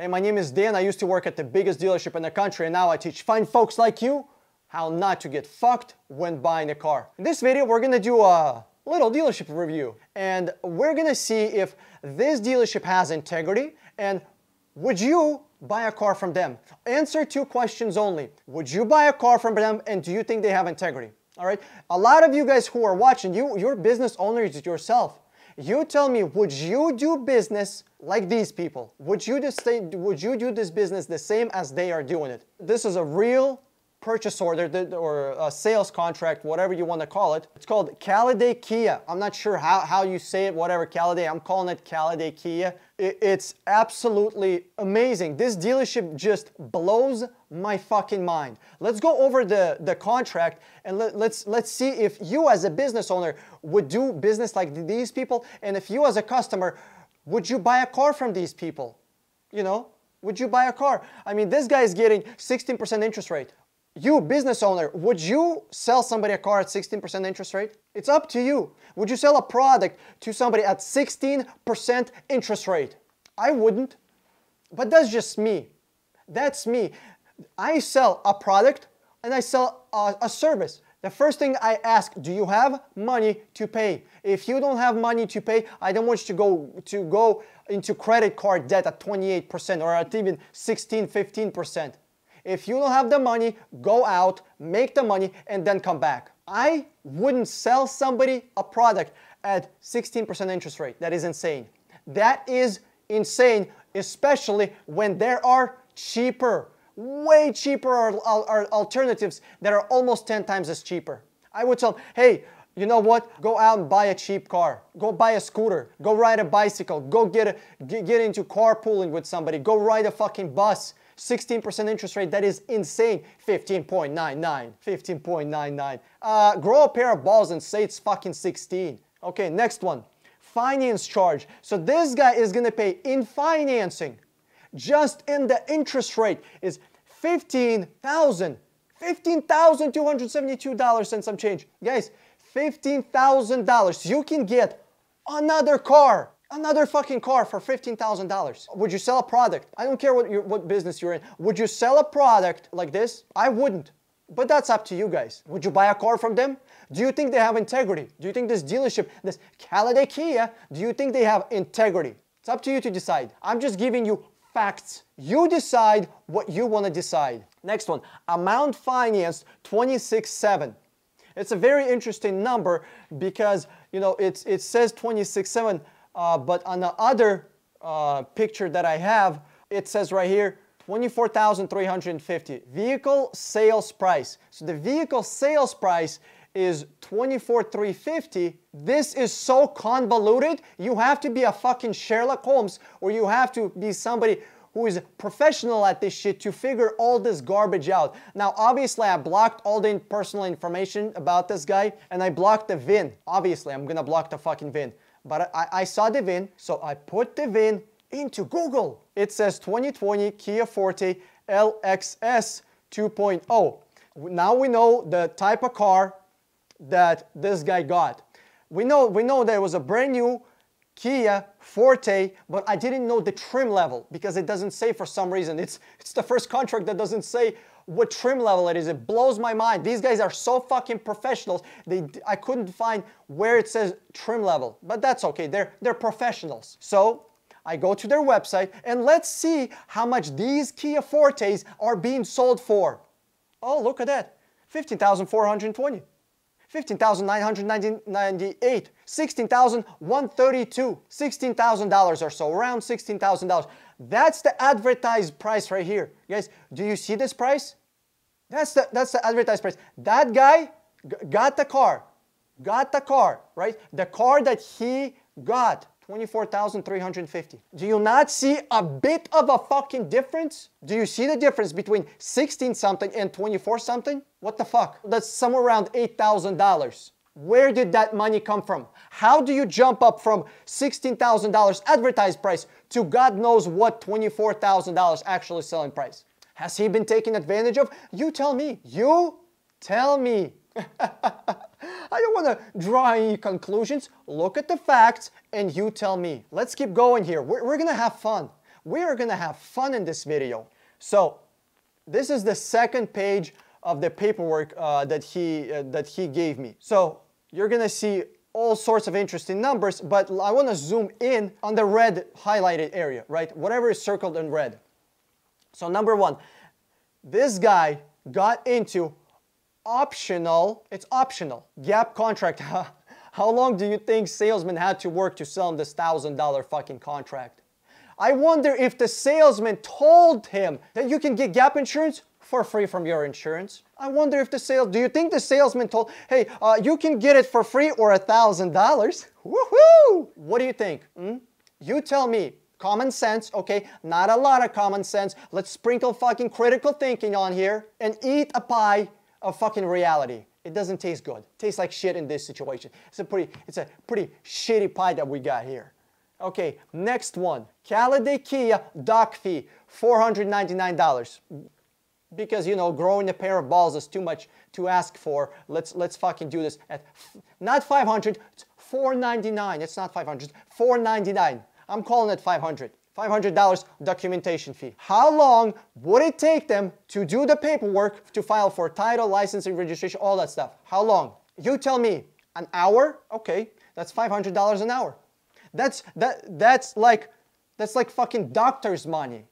Hey, my name is Dan. I used to work at the biggest dealership in the country and now I teach fine folks like you how not to get fucked when buying a car. In this video, we're gonna do a little dealership review and we're gonna see if this dealership has integrity and would you buy a car from them? Answer two questions only. Would you buy a car from them and do you think they have integrity? All right, a lot of you guys who are watching, you, you're business owners yourself. You tell me, would you do business like these people? Would you, just stay, would you do this business the same as they are doing it? This is a real purchase order or a sales contract, whatever you want to call it. It's called Caliday Kia. I'm not sure how, how you say it, whatever, Caliday. I'm calling it Caliday Kia. It's absolutely amazing. This dealership just blows my fucking mind. Let's go over the, the contract and let, let's, let's see if you as a business owner would do business like these people and if you as a customer, would you buy a car from these people? You know, would you buy a car? I mean, this guy is getting 16% interest rate. You, business owner, would you sell somebody a car at 16% interest rate? It's up to you. Would you sell a product to somebody at 16% interest rate? I wouldn't, but that's just me. That's me. I sell a product and I sell a, a service. The first thing I ask, do you have money to pay? If you don't have money to pay, I don't want you to go to go into credit card debt at 28% or at even 16, 15%. If you don't have the money, go out, make the money, and then come back. I wouldn't sell somebody a product at 16% interest rate. That is insane. That is insane, especially when there are cheaper, way cheaper alternatives that are almost 10 times as cheaper. I would tell them, hey, you know what? Go out and buy a cheap car. Go buy a scooter. Go ride a bicycle. Go get a, get into carpooling with somebody. Go ride a fucking bus. 16% interest rate, that is insane. 15.99, 15.99. Uh, grow a pair of balls and say it's fucking 16. Okay, next one. Finance charge. So this guy is gonna pay in financing, just in the interest rate is 15,000, $15,272 and some change. Guys, $15,000, you can get another car another fucking car for $15,000. Would you sell a product? I don't care what, what business you're in. Would you sell a product like this? I wouldn't. But that's up to you guys. Would you buy a car from them? Do you think they have integrity? Do you think this dealership, this Caliday Kia, do you think they have integrity? It's up to you to decide. I'm just giving you facts. You decide what you want to decide. Next one, amount financed 26.7. It's a very interesting number because, you know, it's, it says 26.7 uh, but on the other uh, picture that I have, it says right here, 24,350 vehicle sales price. So the vehicle sales price is 24,350. This is so convoluted. You have to be a fucking Sherlock Holmes or you have to be somebody who is professional at this shit to figure all this garbage out. Now, obviously, I blocked all the personal information about this guy and I blocked the VIN. Obviously, I'm gonna block the fucking VIN. But I, I saw the VIN, so I put the VIN into Google. It says 2020 Kia Forte LXS 2.0. Now we know the type of car that this guy got. We know, we know that it was a brand new Kia Forte, but I didn't know the trim level because it doesn't say for some reason. It's, it's the first contract that doesn't say what trim level it is. It blows my mind. These guys are so fucking professionals. They, I couldn't find where it says trim level, but that's okay. They're, they're professionals. So I go to their website and let's see how much these Kia Fortes are being sold for. Oh, look at that. 15,420. 15,998, 16,132, $16,000 or so, around $16,000. That's the advertised price right here. Guys, do you see this price? That's the, that's the advertised price. That guy got the car, got the car, right? The car that he got 24,350. Do you not see a bit of a fucking difference? Do you see the difference between 16 something and 24 something? What the fuck? That's somewhere around $8,000. Where did that money come from? How do you jump up from $16,000 advertised price to God knows what $24,000 actually selling price? Has he been taken advantage of? You tell me. You tell me. I don't want to draw any conclusions. Look at the facts and you tell me. Let's keep going here. We're, we're going to have fun. We are going to have fun in this video. So this is the second page of the paperwork uh, that, he, uh, that he gave me. So you're going to see all sorts of interesting numbers, but I want to zoom in on the red highlighted area, right? Whatever is circled in red. So number one, this guy got into optional, it's optional. Gap contract. How long do you think salesman had to work to sell him this $1,000 fucking contract? I wonder if the salesman told him that you can get gap insurance for free from your insurance. I wonder if the sales, do you think the salesman told, hey, uh, you can get it for free or a $1,000? Woohoo! What do you think? Hmm? You tell me. Common sense, okay? Not a lot of common sense. Let's sprinkle fucking critical thinking on here and eat a pie of fucking reality. It doesn't taste good. It tastes like shit in this situation. It's a pretty, it's a pretty shitty pie that we got here. Okay, next one. Caledekia dock fee, $499. Because, you know, growing a pair of balls is too much to ask for. Let's, let's fucking do this at, not 500, it's 499. It's not 500, 499. I'm calling it 500. $500 documentation fee. How long would it take them to do the paperwork to file for title, licensing, registration, all that stuff? How long? You tell me, an hour? Okay, that's $500 an hour. That's, that, that's like, that's like fucking doctor's money.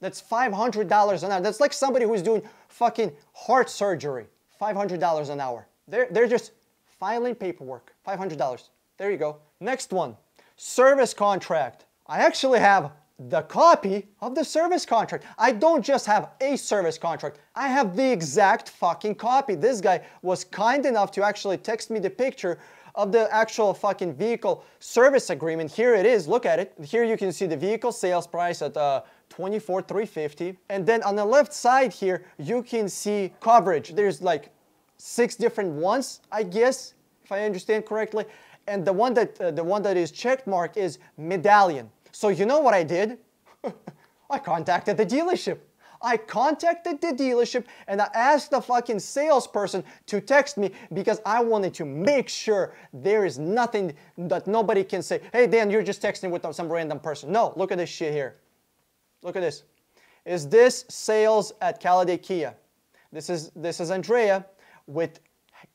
That's $500 an hour. That's like somebody who's doing fucking heart surgery. $500 an hour. They're, they're just filing paperwork. $500. There you go. Next one, service contract. I actually have the copy of the service contract. I don't just have a service contract, I have the exact fucking copy. This guy was kind enough to actually text me the picture of the actual fucking vehicle service agreement. Here it is, look at it. Here you can see the vehicle sales price at uh, 24 350 And then on the left side here, you can see coverage. There's like six different ones, I guess, if I understand correctly. And the one that, uh, the one that is checked mark is medallion. So you know what I did? I contacted the dealership. I contacted the dealership and I asked the fucking salesperson to text me because I wanted to make sure there is nothing that nobody can say, hey Dan, you're just texting with some random person. No, look at this shit here. Look at this. Is this sales at Caliday Kia? This is, this is Andrea with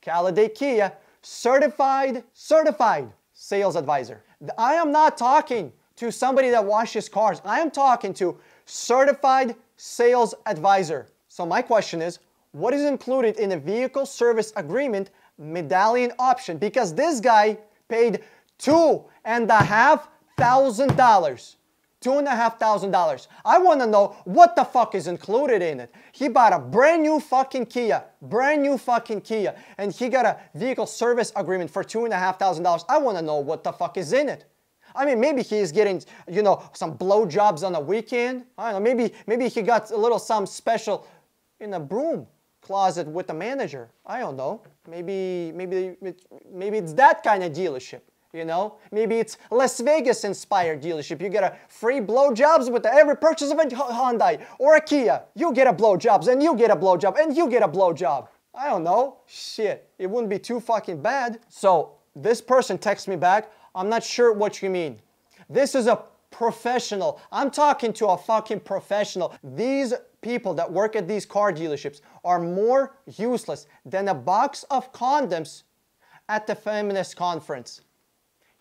Caliday Kia, certified, certified sales advisor. I am not talking to somebody that washes cars. I am talking to certified sales advisor. So my question is, what is included in a vehicle service agreement medallion option? Because this guy paid two and a half thousand dollars. Two and a half thousand dollars. I want to know what the fuck is included in it. He bought a brand new fucking Kia, brand new fucking Kia, and he got a vehicle service agreement for two and a half thousand dollars. I want to know what the fuck is in it. I mean, maybe he is getting, you know, some blowjobs on the weekend. I don't know, maybe, maybe he got a little some special in a broom closet with the manager. I don't know. Maybe, maybe, maybe it's that kind of dealership. You know, maybe it's Las Vegas inspired dealership. You get a free blowjobs with every purchase of a Hyundai or a Kia. You get a blowjobs and you get a blowjob and you get a blowjob. I don't know. Shit, it wouldn't be too fucking bad. So this person texts me back, I'm not sure what you mean. This is a professional. I'm talking to a fucking professional. These people that work at these car dealerships are more useless than a box of condoms at the feminist conference.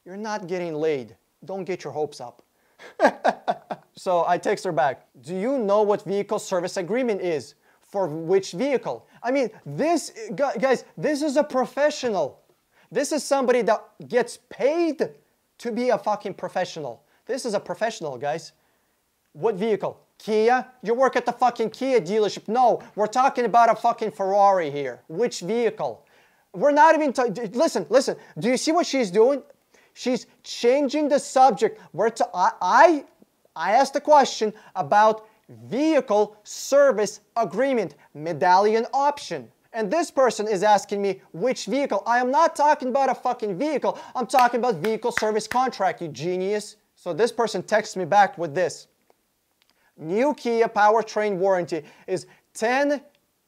You're not getting laid. Don't get your hopes up. so I text her back. Do you know what vehicle service agreement is? For which vehicle? I mean, this, guys, this is a professional. This is somebody that gets paid to be a fucking professional. This is a professional, guys. What vehicle? Kia? You work at the fucking Kia dealership. No, we're talking about a fucking Ferrari here. Which vehicle? We're not even talking. Listen, listen. Do you see what she's doing? She's changing the subject. We're to, I, I, I asked a question about vehicle service agreement, medallion option. And this person is asking me which vehicle. I am not talking about a fucking vehicle. I'm talking about vehicle service contract, you genius. So this person texts me back with this. New Kia powertrain warranty is 10,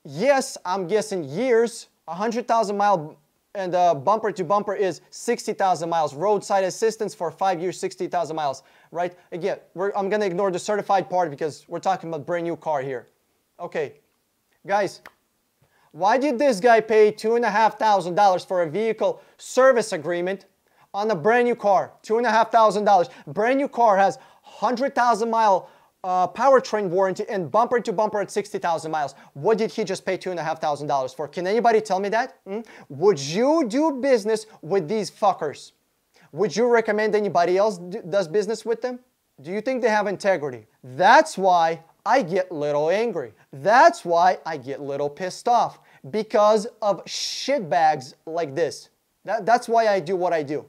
yes, I'm guessing years, 100,000 mile and uh, bumper to bumper is 60,000 miles. Roadside assistance for five years, 60,000 miles, right? Again, I'm gonna ignore the certified part because we're talking about brand new car here. Okay, guys, why did this guy pay $2,500 for a vehicle service agreement on a brand new car? $2,500. Brand new car has 100,000 mile uh, powertrain warranty and bumper to bumper at 60,000 miles. What did he just pay $2,500 for? Can anybody tell me that? Mm? Would you do business with these fuckers? Would you recommend anybody else does business with them? Do you think they have integrity? That's why I get little angry. That's why I get little pissed off because of shitbags like this. That, that's why I do what I do.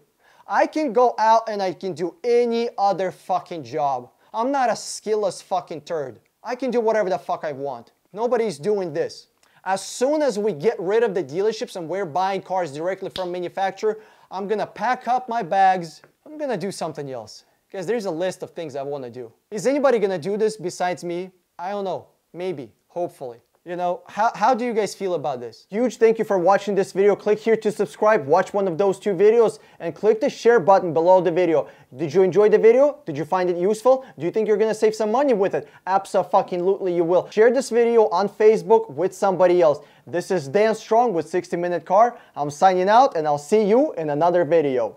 I can go out and I can do any other fucking job. I'm not a skillless fucking turd. I can do whatever the fuck I want. Nobody's doing this. As soon as we get rid of the dealerships and we're buying cars directly from manufacturer, I'm gonna pack up my bags. I'm gonna do something else. Because there's a list of things I want to do. Is anybody going to do this besides me? I don't know. Maybe. Hopefully. You know, how, how do you guys feel about this? Huge thank you for watching this video. Click here to subscribe, watch one of those two videos, and click the share button below the video. Did you enjoy the video? Did you find it useful? Do you think you're gonna save some money with it? Absolutely you will. Share this video on Facebook with somebody else. This is Dan Strong with 60 Minute Car. I'm signing out and I'll see you in another video.